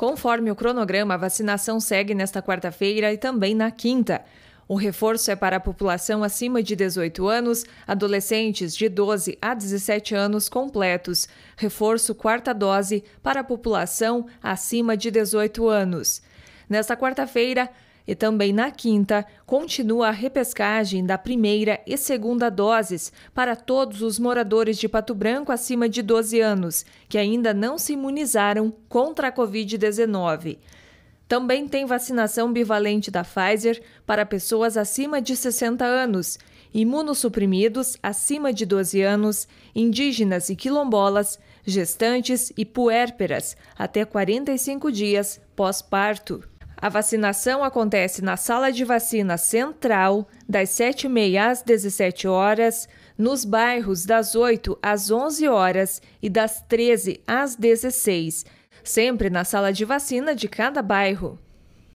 Conforme o cronograma, a vacinação segue nesta quarta-feira e também na quinta. O reforço é para a população acima de 18 anos, adolescentes de 12 a 17 anos completos. Reforço quarta dose para a população acima de 18 anos. Nesta quarta-feira, e também na quinta, continua a repescagem da primeira e segunda doses para todos os moradores de Pato Branco acima de 12 anos que ainda não se imunizaram contra a Covid-19. Também tem vacinação bivalente da Pfizer para pessoas acima de 60 anos, imunossuprimidos acima de 12 anos, indígenas e quilombolas, gestantes e puérperas até 45 dias pós-parto. A vacinação acontece na sala de vacina central, das 7h30 às 17 horas, nos bairros das 8 às 11 horas e das 13 às 16, sempre na sala de vacina de cada bairro.